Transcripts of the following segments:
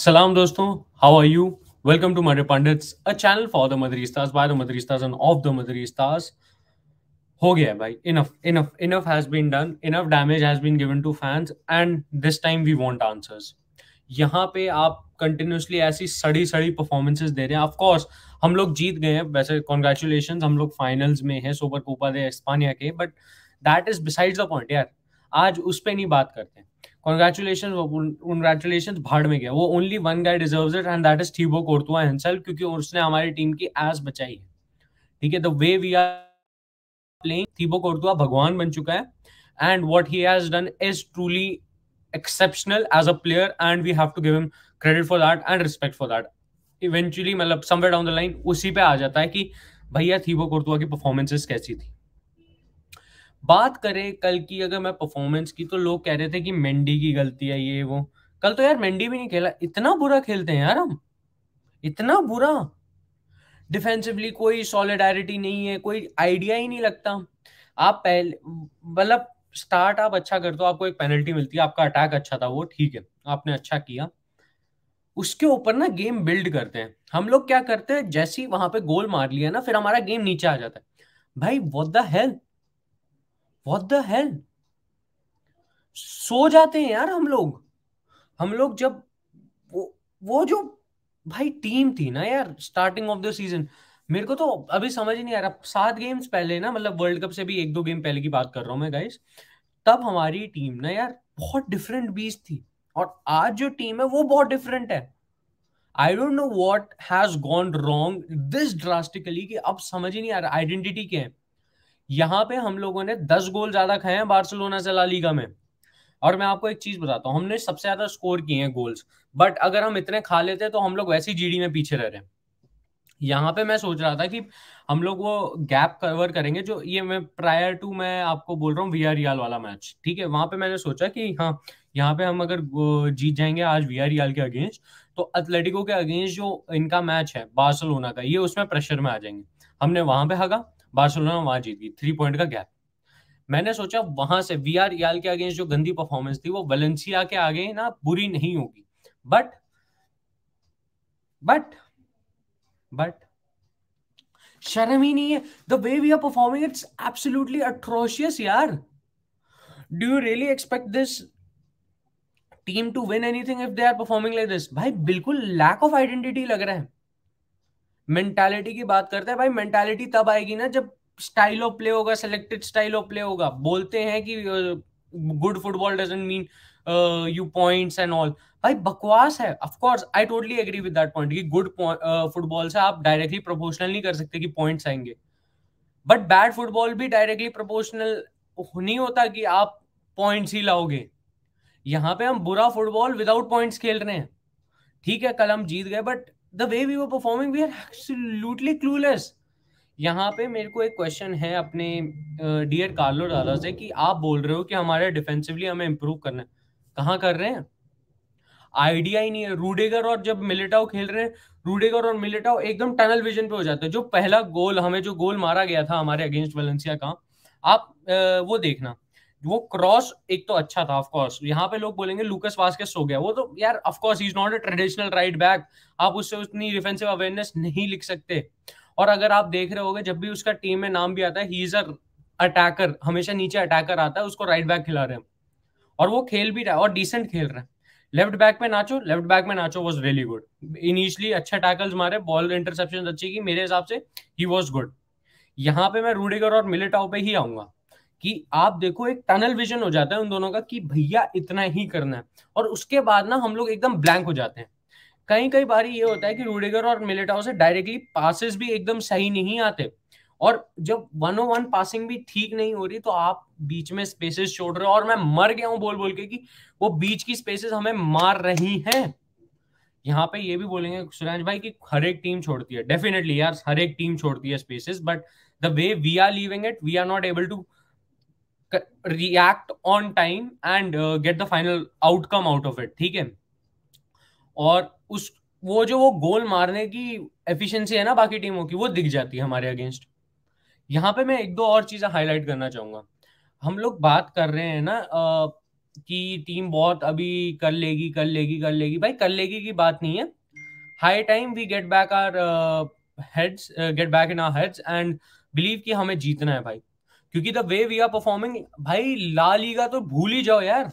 सलाम दोस्तों how are you welcome to Madrid pundits a channel for the Madrid for by the Madrid the and of the Madrid Madristas. हो गया है भाई enough enough enough has been done enough damage has been given to fans and this time we want answers यहाँ पे आप continuously ऐसी सड़ी सड़ी परफॉर्मेंसेस दे रहे हैं ऑफ कोर्स हम लोग जीत गए हैं वैसे कॉन्ग्रेचुलेशन हम लोग फाइनल्स में हैं सुपर कोपा दे एस्पानिया के but that is besides the point यार आज उस पर नहीं बात करते हैं कॉन्ग्रेचुलेशन कॉन्ग्रेचुलेशन भाड़ में गया वो only one guy deserve it and that is Thibaut Courtois himself क्योंकि उसने हमारी टीम की एस बचाई है ठीक है the way we are playing Thibaut Courtois भगवान बन चुका है and what he has done is truly exceptional as a player and we have to give him credit for that and respect for that eventually मतलब somewhere down the line उसी पे आ जाता है कि भैया थीबो कोर्तुआ की performances कैसी थी बात करें कल की अगर मैं परफॉर्मेंस की तो लोग कह रहे थे कि मेंडी की गलती है ये वो कल तो यार मेंडी भी नहीं खेला इतना बुरा खेलते हैं यार हम इतना बुरा डिफेंसिवली कोई सॉलिडारिटी नहीं है कोई आइडिया ही नहीं लगता आप पहले मतलब स्टार्ट आप अच्छा करते हो आपको एक पेनल्टी मिलती है आपका अटैक अच्छा था वो ठीक है आपने अच्छा किया उसके ऊपर ना गेम बिल्ड करते हैं हम लोग क्या करते हैं जैसे ही वहां पे गोल मार लिया ना फिर हमारा गेम नीचे आ जाता है भाई what the health what the hell सो जाते हैं यार हम लोग हम लोग जब वो वो जो भाई टीम थी ना यार स्टार्टिंग ऑफ द सीजन मेरे को तो अभी समझ ही नहीं आ रहा सात गेम्स पहले ना मतलब वर्ल्ड कप से भी एक दो गेम पहले की बात कर रहा हूँ मैं गाइस तब हमारी टीम ना यार बहुत डिफरेंट बीज थी और आज जो टीम है वो बहुत डिफरेंट है I don't know what has gone wrong this drastically कि अब समझ ही नहीं आ रहा आइडेंटिटी क्या है यहाँ पे हम लोगों ने दस गोल ज्यादा खाए हैं बार्सिलोना से ला लीगा में और मैं आपको एक चीज बताता हूँ हमने सबसे ज्यादा स्कोर किए हैं गोल्स बट अगर हम इतने खा लेते तो हम लोग वैसे ही जीडी में पीछे रह रहे हैं यहाँ पे मैं सोच रहा था कि हम लोग वो गैप कवर करेंगे जो ये मैं प्रायर टू मैं आपको बोल रहा हूँ वी रियाल वाला मैच ठीक है वहां पे मैंने सोचा कि हाँ यहाँ पे हम अगर जीत जाएंगे आज वी रियाल के अगेंस्ट तो एथलेटिको के अगेंस्ट जो इनका मैच है बार्सिलोना का ये उसमें प्रेशर में आ जाएंगे हमने वहां पे हगा बार्सिलोना वहां जीत गई थ्री पॉइंट का गैप मैंने सोचा वहां से वी आर के अगेंस्ट जो गंदी परफॉर्मेंस थी वो वेलेंसिया के आगे ना बुरी नहीं होगी बट बट बट शर्म ही नहीं है the way we are performing it's absolutely atrocious यार do you really expect this team to win anything if they are performing like this भाई बिल्कुल लैक ऑफ आइडेंटिटी लग रहा है मेंटालिटी की बात करते हैं भाई मेंटालिटी तब आएगी ना जब स्टाइल ऑफ प्ले होगा सिलेक्टेड स्टाइल ऑफ प्ले होगा बोलते हैं कि good football doesn't mean you points and all भाई बकवास है of course I totally agree with that point कि गुड फुटबॉल से आप डायरेक्टली प्रोपोर्शनल नहीं कर सकते कि पॉइंट्स आएंगे बट बैड फुटबॉल भी डायरेक्टली प्रोपोर्शनल नहीं होता कि आप पॉइंट्स ही लाओगे यहाँ पे हम बुरा फुटबॉल विदाउट पॉइंट्स खेल रहे हैं ठीक है कल हम जीत गए but the way we were performing we are absolutely clueless यहाँ पे मेरे को एक क्वेश्चन है अपने डियर कार्लो डाला से कि आप बोल रहे हो कि हमारे डिफेंसिवली हमें इम्प्रूव करना है कहाँ कर रहे हैं आइडिया ही नहीं है रूडेगर और जब मिलिटाओ खेल रहे हैं रूडेगर और मिलिटाओ एकदम टनल विजन पे हो जाते हैं जो पहला गोल हमें जो गोल मारा गया था हमारे अगेंस्ट वेलेंसिया का आप वो देखना वो क्रॉस एक तो अच्छा था ऑफकोर्स यहाँ पे लोग बोलेंगे लूकस वास्केस हो गया वो तो यार of course is not a traditional right back आप उससे उतनी डिफेंसिव अवेयरनेस नहीं लिख सकते और अगर आप देख रहे हो जब भी उसका टीम में नाम भी आता है ही इज अ अटैकर हमेशा नीचे अटैकर आता है उसको राइट बैक खिला रहे हैं और वो खेल भी रहा है और डिसेंट खेल रहे हैं लेफ्ट बैक में नाचो लेफ्ट बैक में Nacho was really good initially अच्छा टैकल्स मारे बॉल इंटरसेप्शन अच्छी की मेरे हिसाब से ही वॉज गुड यहाँ पे मैं रूडिगर और मिलेटाओ पे ही आऊंगा कि आप देखो एक टनल विजन हो जाता है उन दोनों का कि भैया इतना ही करना है और उसके बाद ना हम लोग एकदम ब्लैंक हो जाते हैं कई कई बार ये होता है कि रूडेगर और मिलेटाओ से डायरेक्टली पासिस भी एकदम सही नहीं आते और जब वन ओ वन पासिंग भी ठीक नहीं हो रही तो आप बीच में स्पेसेस छोड़ रहे हो और मैं मर गया हूं बोल बोल के कि वो बीच की स्पेसेस हमें मार रही हैं यहाँ पे ये भी बोलेंगे सुरेंद्र भाई कि हर एक टीम छोड़ती है डेफिनेटली यार हर एक टीम छोड़ती है spaces but the way we are living it we are not able to react on time and get the final outcome out of it ठीक है और उस वो जो वो गोल मारने की एफिशिएंसी है ना बाकी टीमों की वो दिख जाती है हमारे अगेंस्ट यहाँ पे मैं एक दो और चीज़ें हाईलाइट करना चाहूंगा हम लोग बात कर रहे हैं ना आ, कि टीम बहुत अभी कर लेगी कर लेगी कर लेगी भाई कर लेगी की बात नहीं है high time we get back our heads get back in our heads and believe कि हमें जीतना है भाई क्योंकि the way we are performing भाई ला लीगा तो भूल ही जाओ यार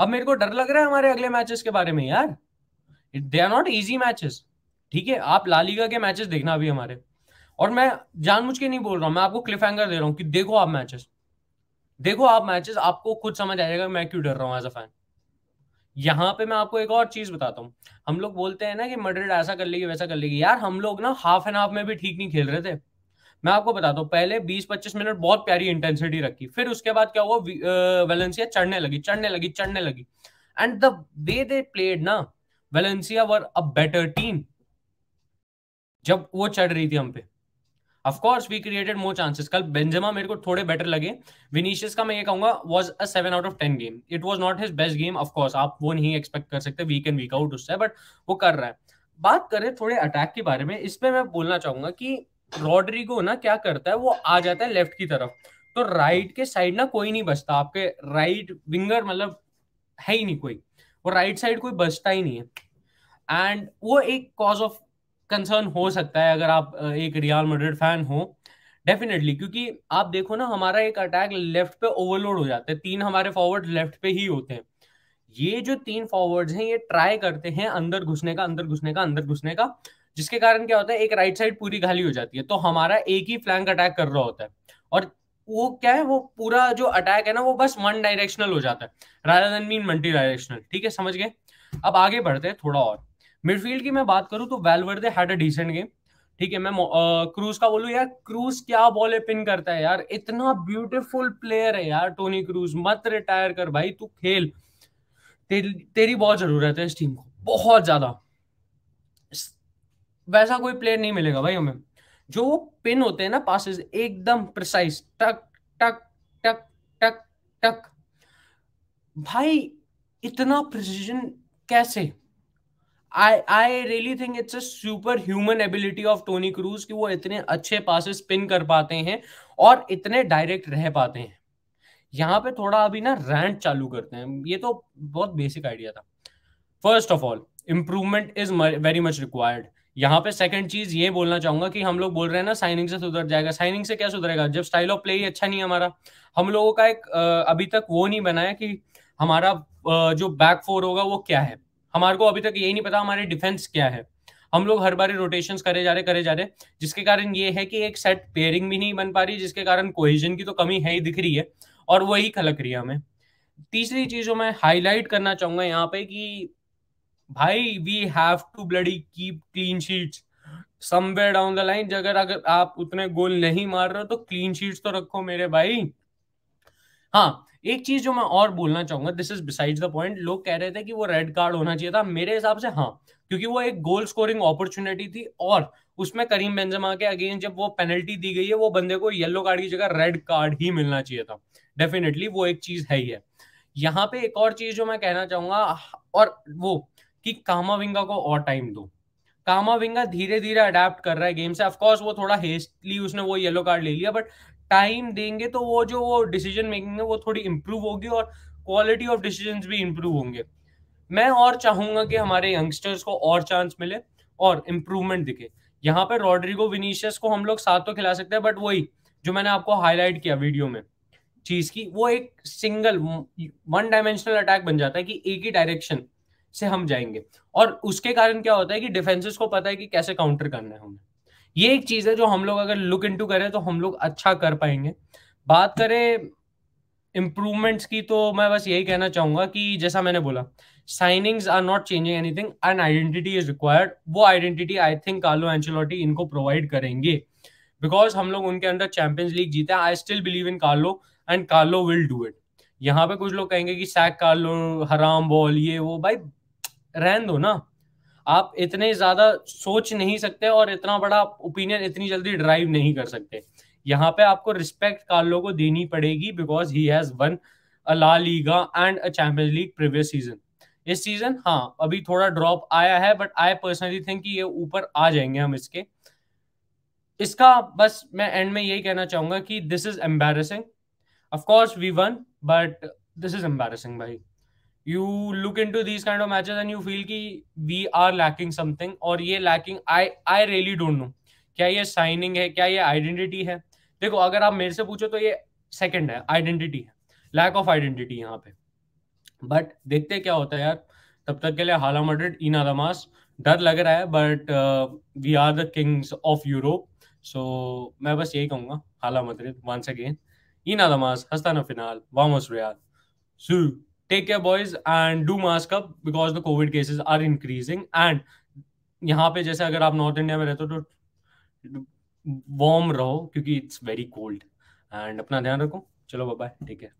अब मेरे को डर लग रहा है हमारे अगले मैचेस के बारे में यार they are not easy matches ठीक है आप ला लीगा के मैचेस देखना अभी हमारे और मैं जानबूझ के नहीं बोल रहा हूँ मैं आपको क्लिफ एंगर दे रहा हूँ कि देखो आप मैचेस देखो आप मैचेस आपको खुद समझ आ जाएगा मैं क्यों डर रहा हूँ एज अ फैन यहाँ पे मैं आपको एक और चीज बताता हूँ हम लोग बोलते हैं ना कि मड्रिड ऐसा कर लेगी वैसा कर लेगी यार हम लोग ना हाफ एंड हाफ में भी ठीक नहीं खेल रहे थे मैं आपको बताता हूँ पहले 20-25 मिनट बहुत प्यारी इंटेंसिटी रखी फिर उसके बाद क्या हुआ वेलेंसिया चढ़ने लगी चढ़ने लगी चढ़ने लगी and the way they played ना Valencia were a better team जब वो चढ़ रही थी हम पे of course we created more chances कल बेंजेमा मेरे को थोड़े बेटर लगे विनीशियस का मैं ये कहूंगा was a 7 out of 10 game it was not his best game of course आप वो नहीं एक्सपेक्ट कर सकते वीक एंड वीक आउट उससे बट वो कर रहा है बात करें थोड़े अटैक के बारे में इस पे मैं बोलना चाहूंगा कि रॉड्रिगो ना क्या करता है वो आ जाता है लेफ्ट की तरफ तो राइट के साइड ना कोई नहीं बचता आपके राइट विंगर मतलब है ही नहीं कोई वो राइट साइड कोई बचता ही नहीं है एंड वो एक कॉज ऑफ कंसर्न हो सकता है अगर आप एक रियल मड्रिड फैन हो डेफिनेटली क्योंकि आप देखो ना हमारा एक अटैक लेफ्ट पे ओवरलोड हो जाता है तीन हमारे फॉरवर्ड लेफ्ट पे ही होते हैं ये जो तीन फॉरवर्ड्स हैं ये ट्राई करते हैं अंदर घुसने का अंदर घुसने का अंदर घुसने का जिसके कारण क्या होता है एक राइट साइड पूरी खाली हो जाती है तो हमारा एक ही फ्लैंक अटैक कर रहा होता है और वो क्या है वो पूरा जो अटैक है ना वो बस वन डायरेक्शनल हो जाता है rather than mean multi directional ठीक है समझ गए अब आगे बढ़ते हैं थोड़ा और मिडफील्ड की मैं बात करूं तो Valverde had a decent game ठीक है मैं क्रूज का बोलूं यार क्रूज क्या बॉले पिन करता है यार इतना ब्यूटीफुल प्लेयर है यार टोनी क्रूज मत रिटायर कर भाई तू खेल ते, तेरी बहुत जरूरत है इस टीम को बहुत ज्यादा वैसा कोई प्लेयर नहीं मिलेगा भाई हमें जो पिन होते हैं ना पासिस एकदम प्रिसाइज टक टक टक टक टक भाई इतना प्रिसीजन कैसे I I really think it's a super human ability of Toni Kroos कि वो इतने अच्छे पासिस पिन कर पाते हैं और इतने डायरेक्ट रह पाते हैं यहाँ पे थोड़ा अभी ना रैंट चालू करते हैं ये तो बहुत बेसिक आइडिया था first of all improvement is very much required यहाँ पे सेकंड चीज ये बोलना चाहूंगा कि हम लोग बोल रहे हैं ना साइनिंग से सुधर जाएगा साइनिंग से क्या सुधरेगा जब स्टाइल ऑफ प्ले ही अच्छा नहीं है हमारा हम लोगों का एक अभी तक वो नहीं बनाया कि हमारा जो बैक फोर होगा वो क्या है हमारे को अभी तक यही नहीं पता हमारे डिफेंस क्या है हम लोग हर बार रोटेशन करे जा रहे करे जा रहे जिसके कारण ये है कि एक सेट पेयरिंग भी नहीं बन पा रही जिसके कारण कोहिजन की तो कमी है ही दिख रही है और वही खलक रही है हमें तीसरी चीज जो मैं हाईलाइट करना चाहूंगा यहाँ पे कि भाई we have to bloody keep clean sheets somewhere down the line अगर अगर आप उतने गोल नहीं मार रहे हो तो क्लीन शीट्स तो रखो मेरे भाई हाँ एक चीज जो मैं और बोलना चाहूंगा this is besides the point लोग कह रहे थे कि वो रेड कार्ड होना चाहिए था मेरे हिसाब से हाँ क्योंकि वो एक गोल स्कोरिंग अपॉर्चुनिटी थी और उसमें करीम बेंजमा के अगेंस्ट जब वो पेनल्टी दी गई है वो बंदे को येलो कार्ड की जगह रेड कार्ड ही मिलना चाहिए था डेफिनेटली वो एक चीज है ही है यहाँ पे एक और चीज जो मैं कहना चाहूंगा और वो कि कामाविंगा को और टाइम दो कामाविंगा धीरे धीरे अडेप्ट कर रहा है गेम से ऑफकोर्स वो थोड़ा हेस्टली उसने वो येलो कार्ड ले लिया बट टाइम देंगे तो वो जो वो डिसीजन मेकिंग है वो थोड़ी इंप्रूव होगी और क्वालिटी ऑफ डिसीजन भी इंप्रूव होंगे मैं और चाहूंगा कि हमारे यंगस्टर्स को और चांस मिले और इम्प्रूवमेंट दिखे यहाँ पे रॉड्रिगो विनीशियस को हम लोग साथ तो खिला सकते हैं बट वही जो मैंने आपको हाईलाइट किया वीडियो में चीज की वो एक सिंगल वन डायमेंशनल अटैक बन जाता है कि एक ही डायरेक्शन से हम जाएंगे और उसके कारण क्या होता है कि डिफेंसेस को पता है कि कैसे काउंटर करना है हमें ये एक चीज है जो हम लोग अगर लुक इनटू करें तो हम लोग अच्छा कर पाएंगे बात करें इम्प्रूवमेंट्स की तो मैं बस यही कहना चाहूंगा कि जैसा मैंने बोला signings are not changing anything and identity is required वो identity I think Carlo Ancelotti इनको प्रोवाइड करेंगे बिकॉज हम लोग उनके अंदर चैंपियंस लीग जीते हैं I still believe in Carlo and Carlo will do it यहाँ पे कुछ लोग कहेंगे कि सैक कार्लो हराम बॉल ये वो भाई रहन दो ना आप इतने ज्यादा सोच नहीं सकते और इतना बड़ा ओपिनियन इतनी जल्दी ड्राइव नहीं कर सकते यहाँ पे आपको रिस्पेक्ट कार्लो को देनी पड़ेगी because he has won a La Liga and a Champions League previous season इस सीजन हाँ अभी थोड़ा ड्रॉप आया है बट आई पर्सनली थिंक ये ऊपर आ जाएंगे हम इसके इसका बस मैं एंड में यही कहना चाहूंगा कि this is embarrassing of course we won but this is embarrassing भाई you look into these kind of matches and you feel कि we are lacking something और ये lacking I I really don't know क्या ये signing है क्या ये identity है देखो अगर आप मेरे से पूछो तो ये second है identity है lack of identity यहाँ पे बट देखते क्या होता है यार तब तक के लिए हाला मड्रिड इन अदमास डर लग रहा है but we are the kings of Europe so मैं बस यही कहूंगा हाला मड्रिड वंस अगेन इन अदमास हस्ताना फिनाल वामोस रियाल so take care boys and do mask up because the COVID cases are increasing एंड यहाँ पे जैसे अगर आप नॉर्थ इंडिया में रहते हो तो वॉर्म रहो क्योंकि इट्स वेरी कोल्ड एंड अपना ध्यान रखो चलो बाय टेक केयर